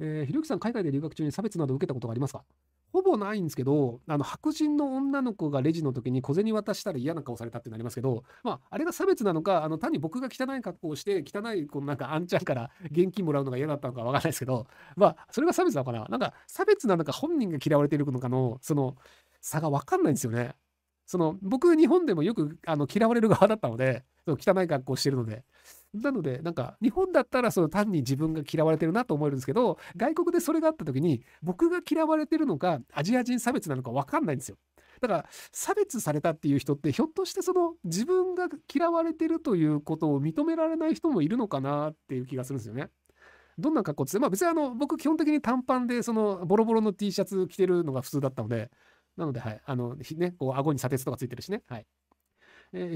えー、ひろゆきさん、海外で留学中に差別など受けたことがありますかほぼないんですけど、あの、白人の女の子がレジの時に小銭渡したら嫌な顔されたってなりますけど、まあ、あれが差別なのか、あの、単に僕が汚い格好をして、汚い、このなんか、あんちゃんから現金もらうのが嫌だったのかわかんないですけど、まあ、それが差別なのかななんか、差別なのか本人が嫌われているのかの、その、差がわかんないんですよね。その、僕、日本でもよく、あの、嫌われる側だったので、その汚い格好をしてるので、なので、なんか、日本だったらその単に自分が嫌われてるなと思えるんですけど、外国でそれがあった時に、僕が嫌われてるのか、アジア人差別なのか分かんないんですよ。だから、差別されたっていう人って、ひょっとしてその自分が嫌われてるということを認められない人もいるのかなっていう気がするんですよね。どんな格好つって、まあ別にあの、僕基本的に短パンで、そのボロボロの T シャツ着てるのが普通だったので、なので、はい、あの、ね、こう、顎に砂鉄とかついてるしね、はい。えー